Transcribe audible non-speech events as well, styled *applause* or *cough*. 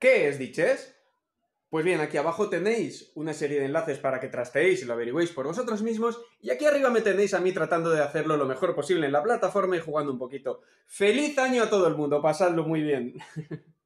¿Qué es Diches? Pues bien, aquí abajo tenéis una serie de enlaces para que trasteéis y lo averigüéis por vosotros mismos, y aquí arriba me tenéis a mí tratando de hacerlo lo mejor posible en la plataforma y jugando un poquito. ¡Feliz año a todo el mundo! Pasadlo muy bien. *laughs*